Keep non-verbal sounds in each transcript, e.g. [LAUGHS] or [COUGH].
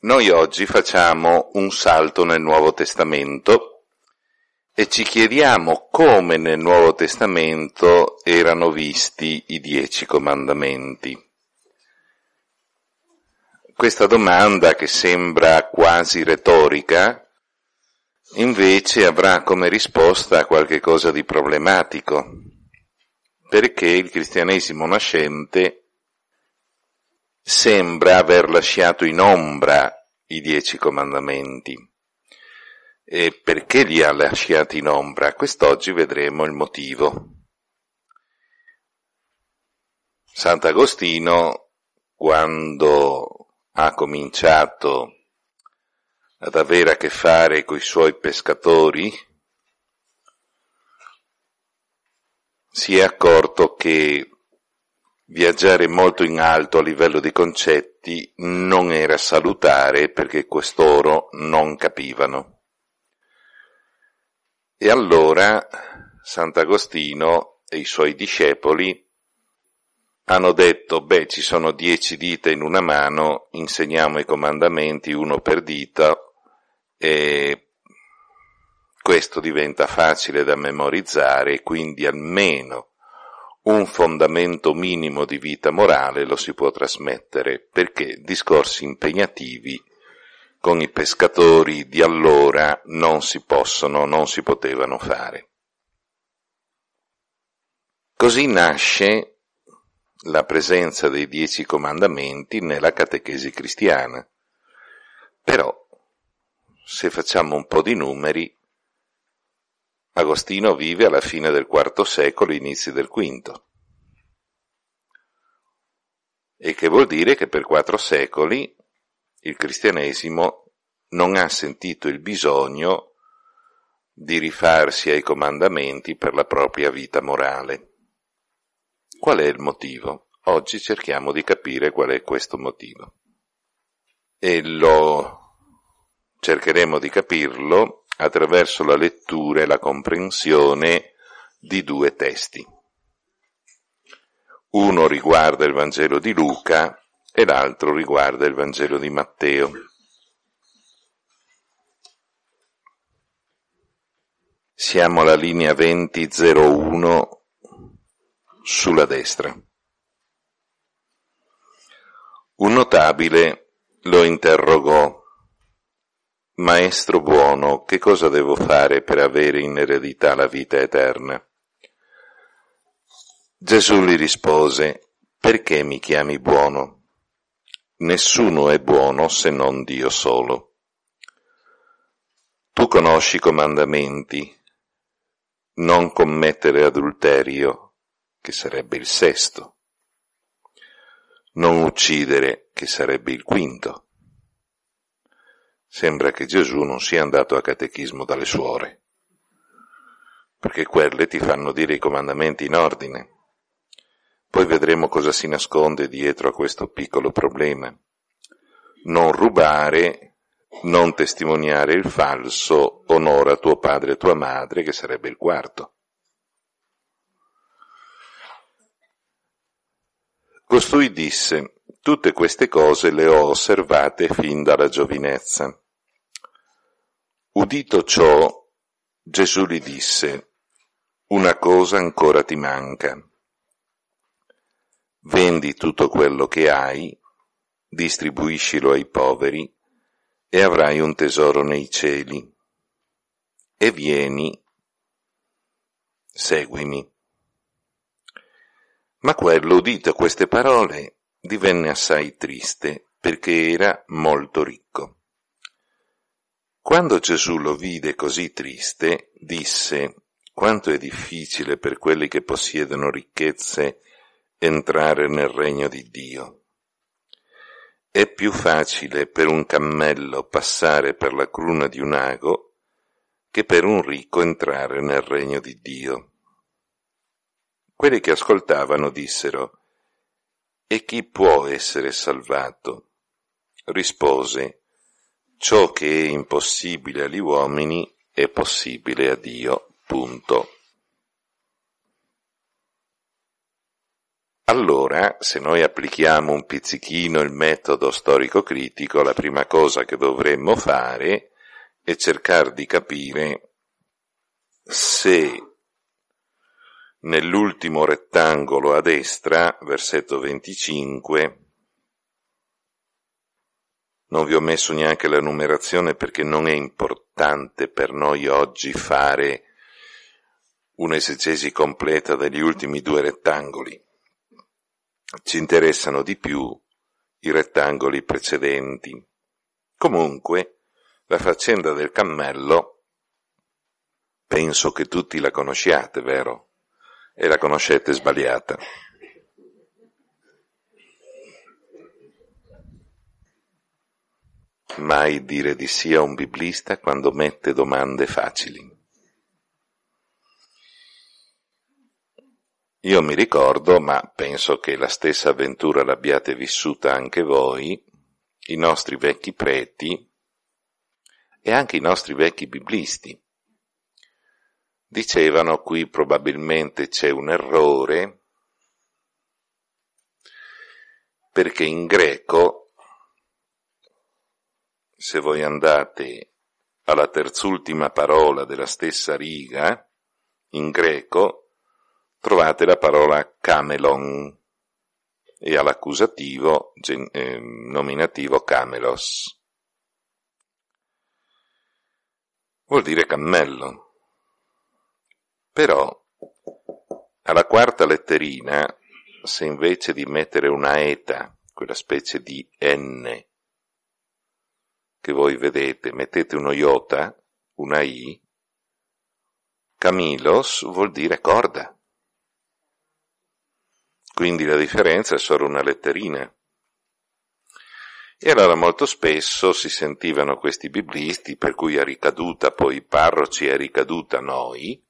Noi oggi facciamo un salto nel Nuovo Testamento e ci chiediamo come nel Nuovo Testamento erano visti i dieci comandamenti. Questa domanda, che sembra quasi retorica, invece avrà come risposta qualche cosa di problematico, perché il cristianesimo nascente sembra aver lasciato in ombra i dieci comandamenti. E perché li ha lasciati in ombra? Quest'oggi vedremo il motivo. Sant'Agostino, quando ha cominciato ad avere a che fare con i suoi pescatori, si è accorto che Viaggiare molto in alto a livello di concetti non era salutare perché quest'oro non capivano. E allora Sant'Agostino e i suoi discepoli hanno detto, beh, ci sono dieci dita in una mano, insegniamo i comandamenti uno per dita e questo diventa facile da memorizzare, quindi almeno un fondamento minimo di vita morale lo si può trasmettere, perché discorsi impegnativi con i pescatori di allora non si possono, non si potevano fare. Così nasce la presenza dei dieci comandamenti nella catechesi cristiana. Però, se facciamo un po' di numeri, Agostino vive alla fine del IV secolo inizi del V. E che vuol dire che per quattro secoli il cristianesimo non ha sentito il bisogno di rifarsi ai comandamenti per la propria vita morale. Qual è il motivo? Oggi cerchiamo di capire qual è questo motivo. E lo cercheremo di capirlo attraverso la lettura e la comprensione di due testi. Uno riguarda il Vangelo di Luca e l'altro riguarda il Vangelo di Matteo. Siamo alla linea 2001 sulla destra. Un notabile lo interrogò Maestro buono, che cosa devo fare per avere in eredità la vita eterna? Gesù gli rispose, perché mi chiami buono? Nessuno è buono se non Dio solo. Tu conosci i comandamenti, non commettere adulterio, che sarebbe il sesto, non uccidere, che sarebbe il quinto, Sembra che Gesù non sia andato a catechismo dalle suore, perché quelle ti fanno dire i comandamenti in ordine. Poi vedremo cosa si nasconde dietro a questo piccolo problema. Non rubare, non testimoniare il falso, onora tuo padre e tua madre, che sarebbe il quarto. Costui disse, tutte queste cose le ho osservate fin dalla giovinezza. Udito ciò, Gesù gli disse, una cosa ancora ti manca. Vendi tutto quello che hai, distribuiscilo ai poveri, e avrai un tesoro nei cieli. E vieni, seguimi. Ma quello, udito queste parole, divenne assai triste, perché era molto ricco. Quando Gesù lo vide così triste, disse, quanto è difficile per quelli che possiedono ricchezze entrare nel regno di Dio. È più facile per un cammello passare per la cruna di un ago che per un ricco entrare nel regno di Dio. Quelli che ascoltavano dissero, E chi può essere salvato? Rispose, Ciò che è impossibile agli uomini è possibile a Dio. Punto. Allora, se noi applichiamo un pizzichino il metodo storico-critico, la prima cosa che dovremmo fare è cercare di capire se nell'ultimo rettangolo a destra, versetto 25, non vi ho messo neanche la numerazione perché non è importante per noi oggi fare un'esegesi completa degli ultimi due rettangoli. Ci interessano di più i rettangoli precedenti. Comunque, la faccenda del cammello, penso che tutti la conosciate, vero? E la conoscete sbagliata. Mai dire di sì a un biblista quando mette domande facili. Io mi ricordo, ma penso che la stessa avventura l'abbiate vissuta anche voi, i nostri vecchi preti e anche i nostri vecchi biblisti. Dicevano qui probabilmente c'è un errore perché in greco se voi andate alla terzultima parola della stessa riga, in greco, trovate la parola camelon e all'accusativo gen- eh, nominativo camelos. Vuol dire cammello. Però alla quarta letterina, se invece di mettere una eta, quella specie di N che voi vedete, mettete uno iota, una i, camilos vuol dire corda. Quindi la differenza è solo una letterina. E allora molto spesso si sentivano questi biblisti, per cui è ricaduta poi i parroci, è ricaduta noi,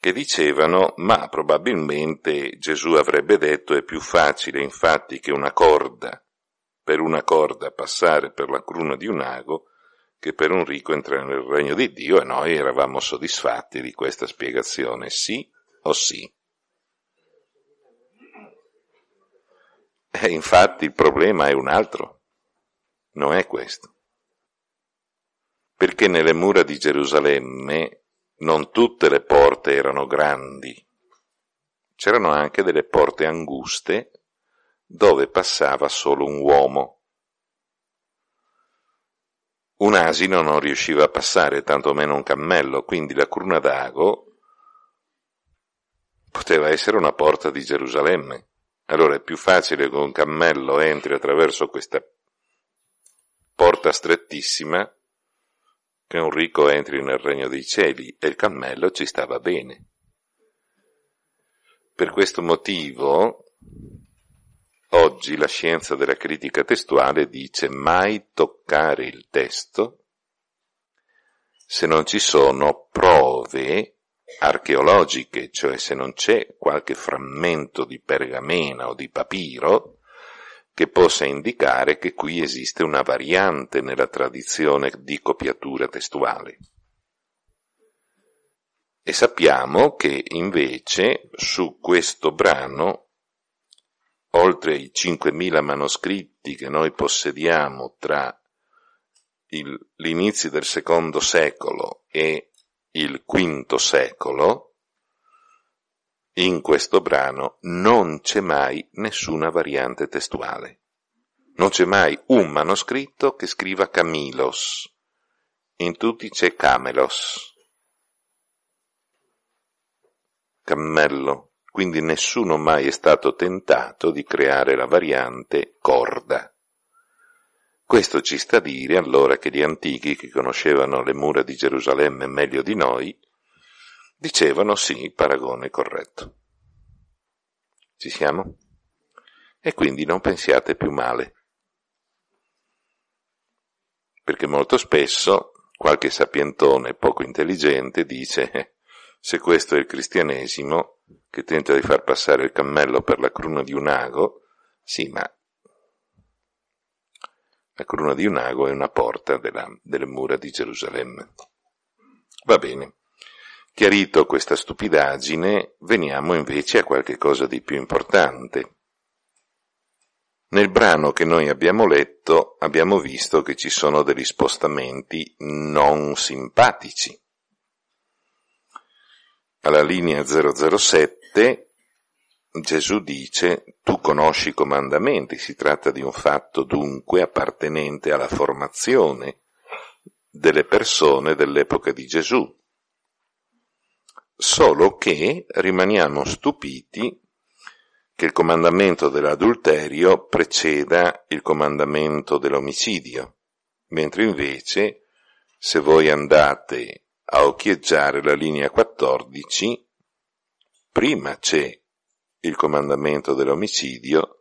che dicevano ma probabilmente Gesù avrebbe detto è più facile infatti che una corda per una corda passare per la cruna di un ago che per un ricco entra nel regno di Dio e noi eravamo soddisfatti di questa spiegazione, sì o sì. E infatti il problema è un altro, non è questo. Perché nelle mura di Gerusalemme non tutte le porte erano grandi, c'erano anche delle porte anguste dove passava solo un uomo. Un asino non riusciva a passare, tantomeno un cammello, quindi la cruna d'ago poteva essere una porta di Gerusalemme. Allora è più facile che un cammello entri attraverso questa porta strettissima che un ricco entri nel regno dei cieli e il cammello ci stava bene. Per questo motivo Oggi la scienza della critica testuale dice mai toccare il testo se non ci sono prove archeologiche, cioè se non c'è qualche frammento di pergamena o di papiro che possa indicare che qui esiste una variante nella tradizione di copiatura testuale. E sappiamo che invece su questo brano oltre i 5.000 manoscritti che noi possediamo tra l'inizio del secondo secolo e il quinto secolo, in questo brano non c'è mai nessuna variante testuale. Non c'è mai un manoscritto che scriva Camilos. In tutti c'è Camelos. Cammello quindi nessuno mai è stato tentato di creare la variante corda. Questo ci sta a dire allora che gli antichi, che conoscevano le mura di Gerusalemme meglio di noi, dicevano sì, paragone corretto. Ci siamo? E quindi non pensiate più male. Perché molto spesso qualche sapientone poco intelligente dice [LAUGHS] se questo è il cristianesimo, che tenta di far passare il cammello per la cruna di un ago, sì, ma la cruna di un ago è una porta della, delle mura di Gerusalemme. Va bene. Chiarito questa stupidaggine, veniamo invece a qualche cosa di più importante. Nel brano che noi abbiamo letto abbiamo visto che ci sono degli spostamenti non simpatici alla linea 007 Gesù dice tu conosci i comandamenti, si tratta di un fatto dunque appartenente alla formazione delle persone dell'epoca di Gesù, solo che rimaniamo stupiti che il comandamento dell'adulterio preceda il comandamento dell'omicidio, mentre invece se voi andate a occhieggiare la linea 14, prima c'è il comandamento dell'omicidio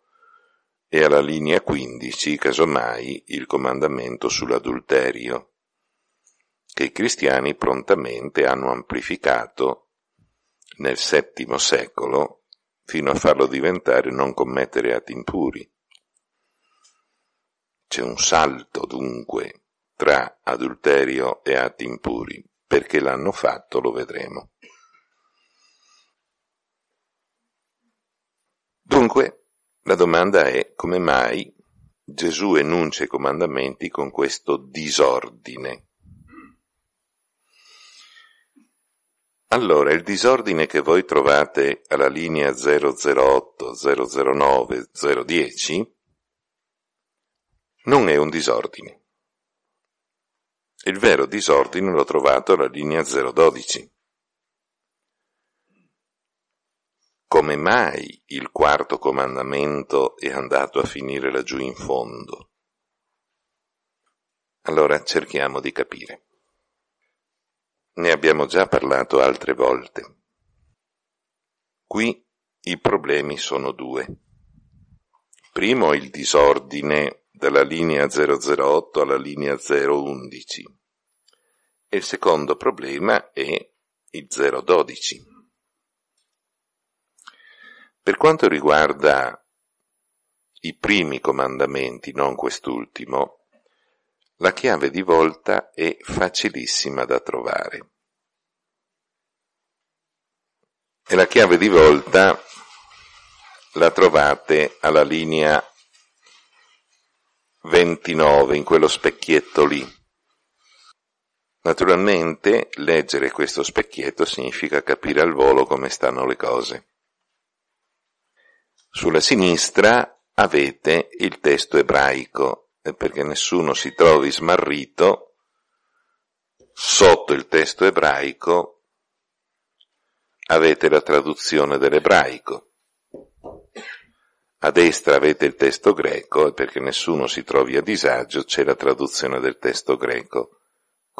e alla linea 15, casomai, il comandamento sull'adulterio, che i cristiani prontamente hanno amplificato nel VII secolo fino a farlo diventare non commettere atti impuri. C'è un salto dunque tra adulterio e atti impuri. Perché l'hanno fatto lo vedremo. Dunque, la domanda è come mai Gesù enuncia i comandamenti con questo disordine. Allora, il disordine che voi trovate alla linea 008, 009, 010 non è un disordine. Il vero disordine l'ho trovato alla linea 012. Come mai il quarto comandamento è andato a finire laggiù in fondo? Allora cerchiamo di capire. Ne abbiamo già parlato altre volte. Qui i problemi sono due. Primo il disordine dalla linea 008 alla linea 011. E il secondo problema è il 0,12. Per quanto riguarda i primi comandamenti, non quest'ultimo, la chiave di volta è facilissima da trovare. E la chiave di volta la trovate alla linea 29, in quello specchietto lì. Naturalmente, leggere questo specchietto significa capire al volo come stanno le cose. Sulla sinistra avete il testo ebraico, eh, perché nessuno si trovi smarrito sotto il testo ebraico avete la traduzione dell'ebraico. A destra avete il testo greco e perché nessuno si trovi a disagio c'è la traduzione del testo greco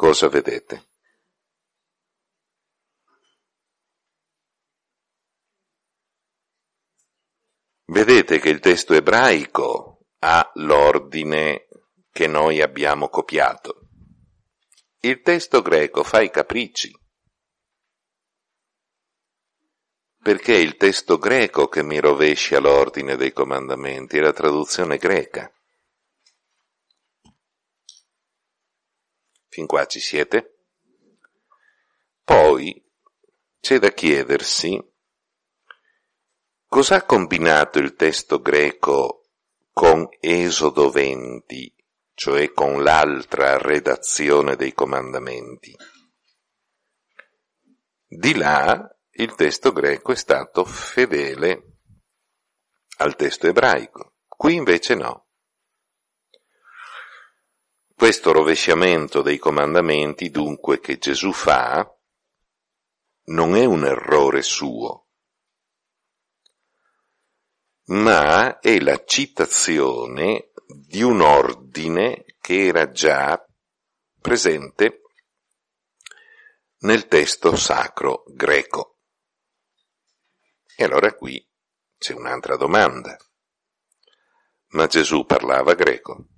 cosa vedete. Vedete che il testo ebraico ha l'ordine che noi abbiamo copiato. Il testo greco fa i capricci, perché è il testo greco che mi rovescia l'ordine dei comandamenti, è la traduzione greca. Fin qua ci siete? Poi c'è da chiedersi cosa ha combinato il testo greco con Esodo 20, cioè con l'altra redazione dei comandamenti. Di là il testo greco è stato fedele al testo ebraico, qui invece no. Questo rovesciamento dei comandamenti, dunque, che Gesù fa, non è un errore suo, ma è la citazione di un ordine che era già presente nel testo sacro greco. E allora qui c'è un'altra domanda. Ma Gesù parlava greco?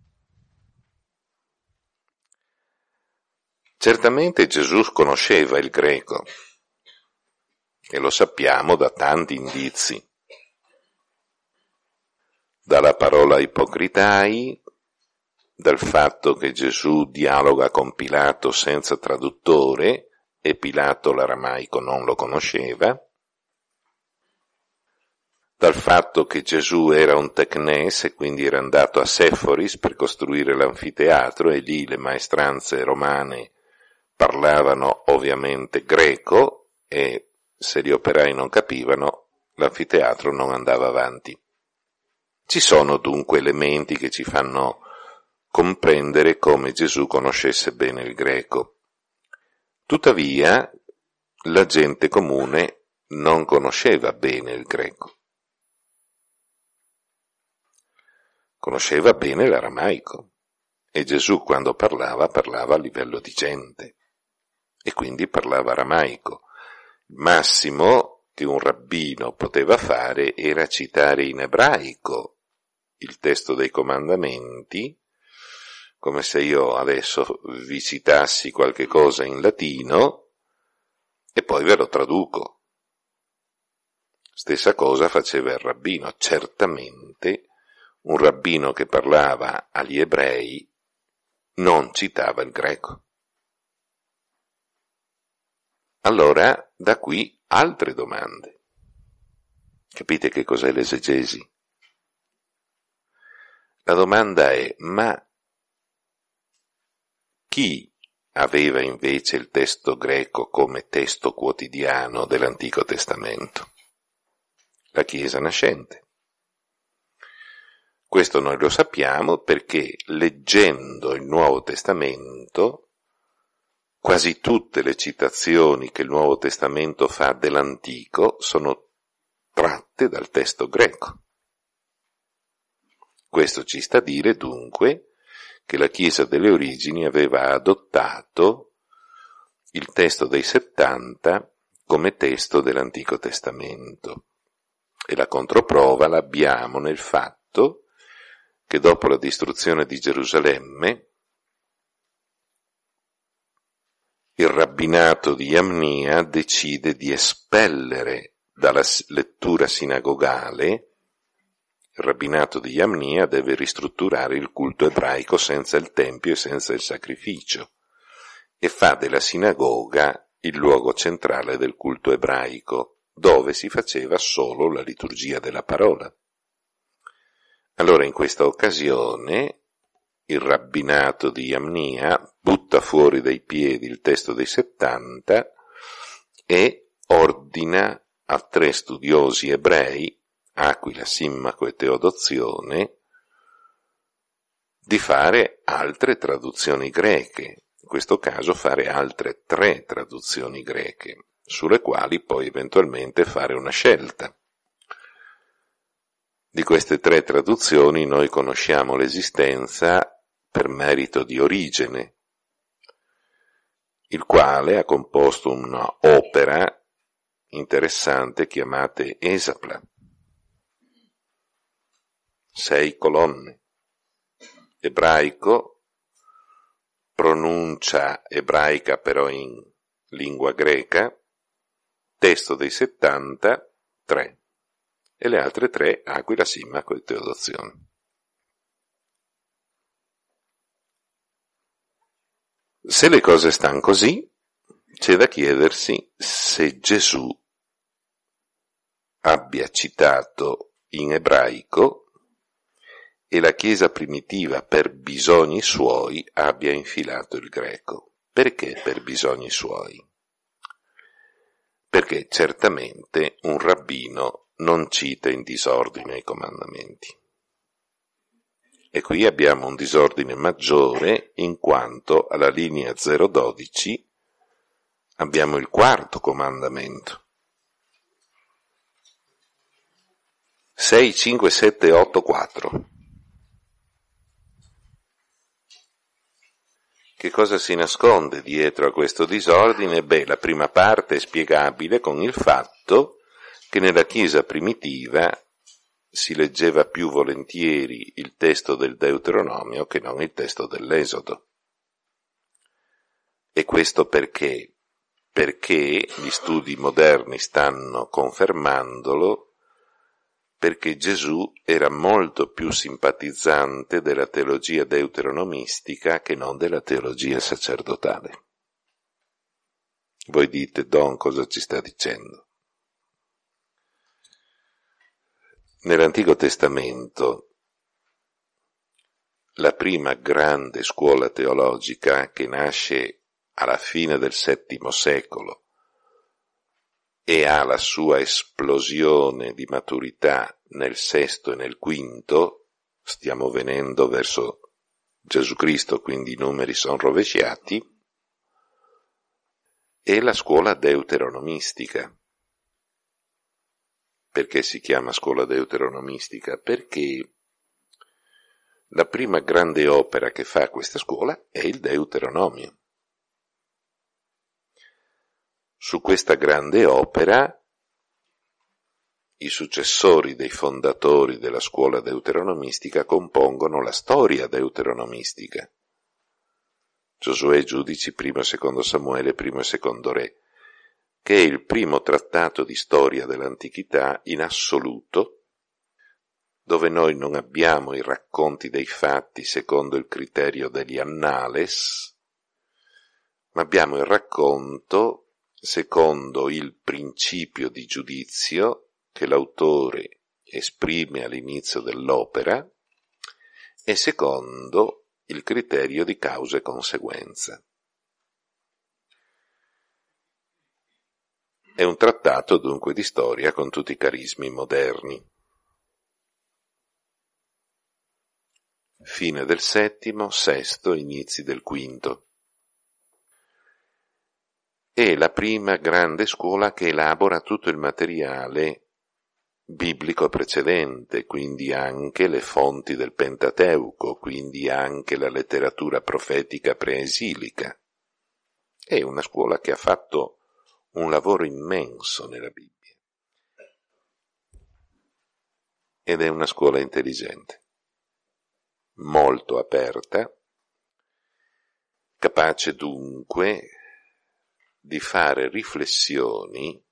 Certamente Gesù conosceva il greco, e lo sappiamo da tanti indizi, dalla parola ipocritai, dal fatto che Gesù dialoga con Pilato senza traduttore e Pilato l'aramaico non lo conosceva, dal fatto che Gesù era un tecnes e quindi era andato a Seforis per costruire l'anfiteatro e lì le maestranze romane parlavano ovviamente greco e se gli operai non capivano l'anfiteatro non andava avanti. Ci sono dunque elementi che ci fanno comprendere come Gesù conoscesse bene il greco. Tuttavia la gente comune non conosceva bene il greco. Conosceva bene l'aramaico e Gesù quando parlava parlava a livello di gente e quindi parlava aramaico. Il massimo che un rabbino poteva fare era citare in ebraico il testo dei comandamenti, come se io adesso vi citassi qualche cosa in latino e poi ve lo traduco. Stessa cosa faceva il rabbino, certamente un rabbino che parlava agli ebrei non citava il greco. Allora, da qui altre domande. Capite che cos'è l'esegesi? La domanda è, ma chi aveva invece il testo greco come testo quotidiano dell'Antico Testamento? La Chiesa nascente. Questo noi lo sappiamo perché leggendo il Nuovo Testamento Quasi tutte le citazioni che il Nuovo Testamento fa dell'Antico sono tratte dal testo greco. Questo ci sta a dire dunque che la Chiesa delle origini aveva adottato il testo dei settanta come testo dell'Antico Testamento. E la controprova l'abbiamo nel fatto che dopo la distruzione di Gerusalemme, il rabbinato di Amnia decide di espellere dalla lettura sinagogale, il rabbinato di Amnia deve ristrutturare il culto ebraico senza il tempio e senza il sacrificio e fa della sinagoga il luogo centrale del culto ebraico, dove si faceva solo la liturgia della parola. Allora in questa occasione il rabbinato di Iamnia butta fuori dai piedi il testo dei 70 e ordina a tre studiosi ebrei, Aquila, Simmaco e Teodozione, di fare altre traduzioni greche, in questo caso fare altre tre traduzioni greche, sulle quali poi eventualmente fare una scelta. Di queste tre traduzioni noi conosciamo l'esistenza per merito di Origene, il quale ha composto un'opera interessante chiamata Esapla. Sei colonne. Ebraico, pronuncia ebraica però in lingua greca, testo dei 73 e le altre tre Aquila, Simmaco e Teodozion. Se le cose stanno così, c'è da chiedersi se Gesù abbia citato in ebraico e la Chiesa primitiva per bisogni suoi abbia infilato il greco. Perché per bisogni suoi? Perché certamente un rabbino non cita in disordine i comandamenti. E qui abbiamo un disordine maggiore in quanto alla linea 012 abbiamo il quarto comandamento. 6, 5, 7, 8, 4. Che cosa si nasconde dietro a questo disordine? Beh, la prima parte è spiegabile con il fatto che nella Chiesa primitiva si leggeva più volentieri il testo del Deuteronomio che non il testo dell'Esodo. E questo perché? Perché gli studi moderni stanno confermandolo, perché Gesù era molto più simpatizzante della teologia deuteronomistica che non della teologia sacerdotale. Voi dite, Don, cosa ci sta dicendo? Nell'Antico Testamento la prima grande scuola teologica che nasce alla fine del VII secolo e ha la sua esplosione di maturità nel VI e nel V, stiamo venendo verso Gesù Cristo, quindi i numeri sono rovesciati, è la scuola deuteronomistica perché si chiama scuola deuteronomistica? Perché la prima grande opera che fa questa scuola è il Deuteronomio. Su questa grande opera i successori dei fondatori della scuola deuteronomistica compongono la storia deuteronomistica. Giosuè, Giudici, primo e secondo Samuele, primo e secondo Re che è il primo trattato di storia dell'antichità in assoluto, dove noi non abbiamo i racconti dei fatti secondo il criterio degli annales, ma abbiamo il racconto secondo il principio di giudizio che l'autore esprime all'inizio dell'opera e secondo il criterio di causa e conseguenza. È un trattato dunque di storia con tutti i carismi moderni. Fine del settimo, sesto, inizi del quinto. È la prima grande scuola che elabora tutto il materiale biblico precedente, quindi anche le fonti del Pentateuco, quindi anche la letteratura profetica preesilica. È una scuola che ha fatto un lavoro immenso nella Bibbia ed è una scuola intelligente, molto aperta, capace dunque di fare riflessioni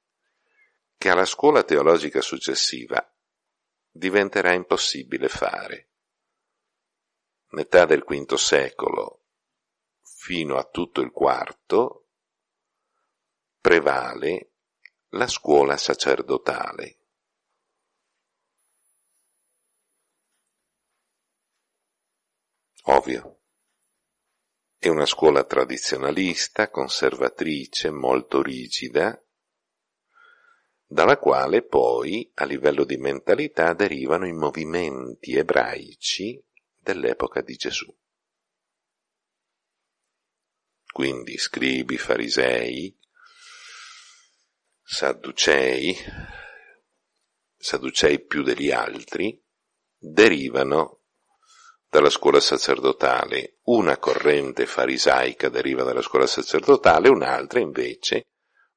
che alla scuola teologica successiva diventerà impossibile fare. Metà del V secolo fino a tutto il IV prevale la scuola sacerdotale. Ovvio. È una scuola tradizionalista, conservatrice, molto rigida, dalla quale poi a livello di mentalità derivano i movimenti ebraici dell'epoca di Gesù. Quindi scribi, farisei, sadducei, sadducei più degli altri, derivano dalla scuola sacerdotale. Una corrente farisaica deriva dalla scuola sacerdotale, un'altra invece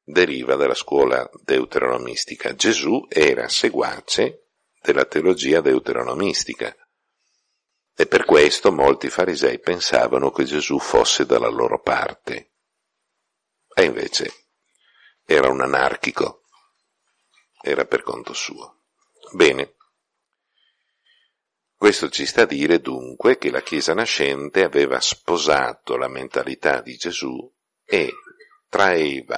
deriva dalla scuola deuteronomistica. Gesù era seguace della teologia deuteronomistica e per questo molti farisei pensavano che Gesù fosse dalla loro parte. E invece era un anarchico, era per conto suo. Bene. Questo ci sta a dire dunque che la Chiesa nascente aveva sposato la mentalità di Gesù e traeva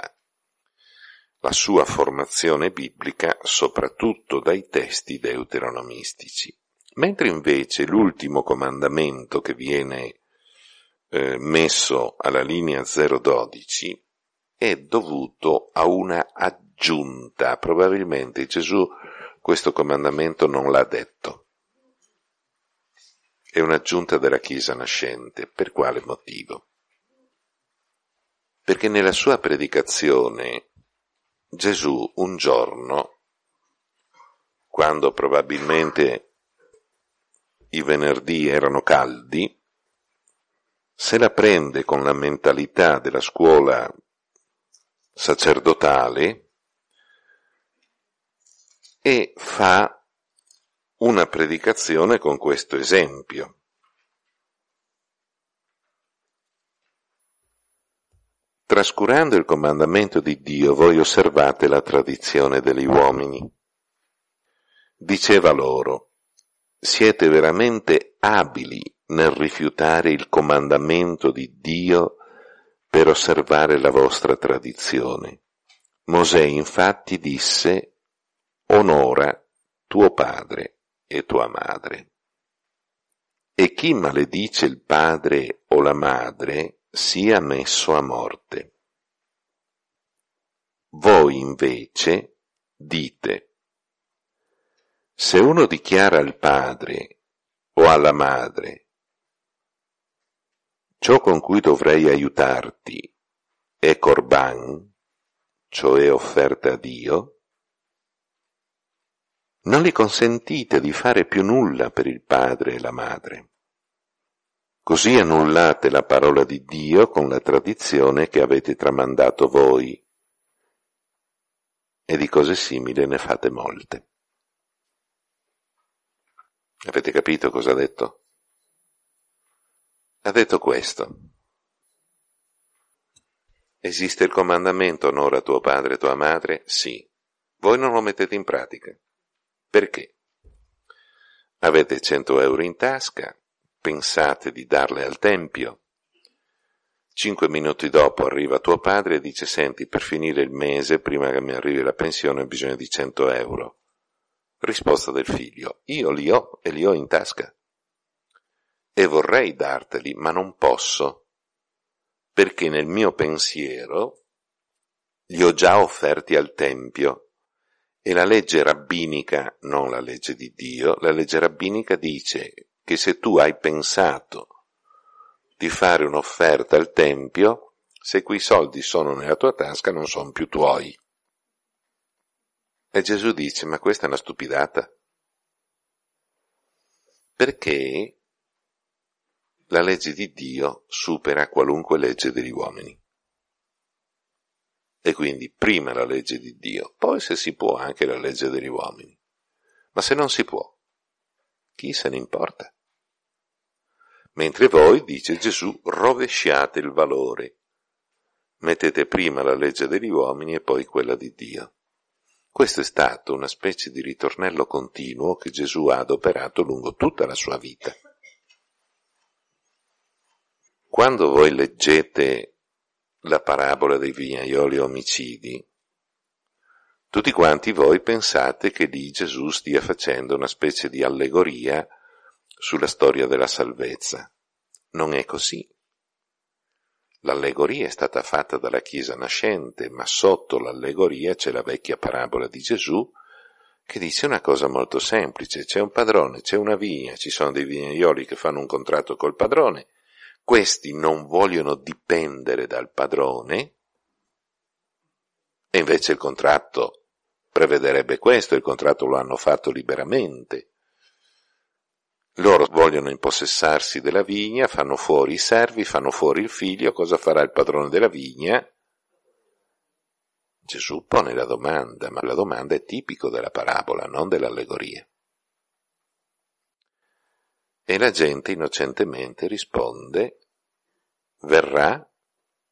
la sua formazione biblica soprattutto dai testi deuteronomistici, mentre invece l'ultimo comandamento che viene eh, messo alla linea 012 è dovuto a una aggiunta. Probabilmente Gesù questo comandamento non l'ha detto. È un'aggiunta della Chiesa nascente. Per quale motivo? Perché nella sua predicazione Gesù un giorno, quando probabilmente i venerdì erano caldi, se la prende con la mentalità della scuola sacerdotali e fa una predicazione con questo esempio. Trascurando il comandamento di Dio voi osservate la tradizione degli uomini. Diceva loro, siete veramente abili nel rifiutare il comandamento di Dio per osservare la vostra tradizione. Mosè infatti disse, onora tuo padre e tua madre. E chi maledice il padre o la madre sia messo a morte. Voi invece dite, se uno dichiara al padre o alla madre, Ciò con cui dovrei aiutarti è Corban, cioè offerta a Dio? Non le consentite di fare più nulla per il padre e la madre. Così annullate la parola di Dio con la tradizione che avete tramandato voi. E di cose simili ne fate molte. Avete capito cosa ha detto? Ha detto questo. Esiste il comandamento onora tuo padre e tua madre? Sì. Voi non lo mettete in pratica. Perché? Avete 100 euro in tasca, pensate di darle al tempio. Cinque minuti dopo arriva tuo padre e dice senti, per finire il mese, prima che mi arrivi la pensione, ho bisogno di 100 euro. Risposta del figlio, io li ho e li ho in tasca e vorrei darteli, ma non posso, perché nel mio pensiero li ho già offerti al Tempio. E la legge rabbinica, non la legge di Dio, la legge rabbinica dice che se tu hai pensato di fare un'offerta al Tempio, se quei soldi sono nella tua tasca non sono più tuoi. E Gesù dice, ma questa è una stupidata. Perché la legge di Dio supera qualunque legge degli uomini. E quindi prima la legge di Dio, poi se si può anche la legge degli uomini. Ma se non si può, chi se ne importa? Mentre voi, dice Gesù, rovesciate il valore. Mettete prima la legge degli uomini e poi quella di Dio. Questo è stato una specie di ritornello continuo che Gesù ha adoperato lungo tutta la sua vita. Quando voi leggete la parabola dei vignaioli omicidi, tutti quanti voi pensate che lì Gesù stia facendo una specie di allegoria sulla storia della salvezza. Non è così. L'allegoria è stata fatta dalla Chiesa nascente, ma sotto l'allegoria c'è la vecchia parabola di Gesù che dice una cosa molto semplice. C'è un padrone, c'è una vigna, ci sono dei vignaioli che fanno un contratto col padrone questi non vogliono dipendere dal padrone e invece il contratto prevederebbe questo, il contratto lo hanno fatto liberamente. Loro vogliono impossessarsi della vigna, fanno fuori i servi, fanno fuori il figlio, cosa farà il padrone della vigna? Gesù pone la domanda, ma la domanda è tipico della parabola, non dell'allegoria. E la gente innocentemente risponde verrà,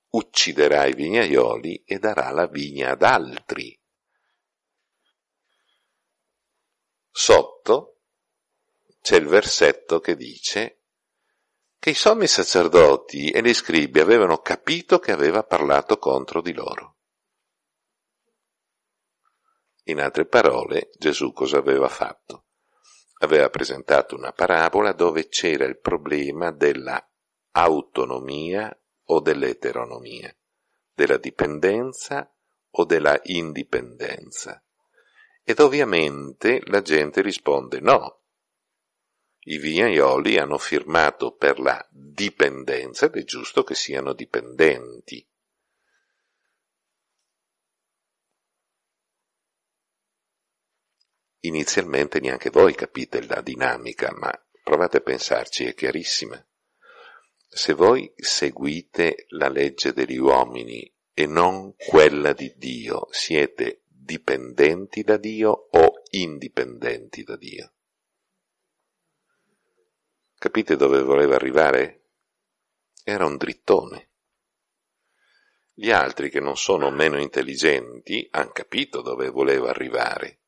ucciderà i vignaioli e darà la vigna ad altri. Sotto c'è il versetto che dice che i sommi sacerdoti e gli scribi avevano capito che aveva parlato contro di loro. In altre parole, Gesù cosa aveva fatto? aveva presentato una parabola dove c'era il problema della autonomia o dell'eteronomia, della dipendenza o della indipendenza. Ed ovviamente la gente risponde no. I vignaioli hanno firmato per la dipendenza ed è giusto che siano dipendenti. inizialmente neanche voi capite la dinamica, ma provate a pensarci, è chiarissima. Se voi seguite la legge degli uomini e non quella di Dio, siete dipendenti da Dio o indipendenti da Dio? Capite dove voleva arrivare? Era un drittone. Gli altri che non sono meno intelligenti hanno capito dove voleva arrivare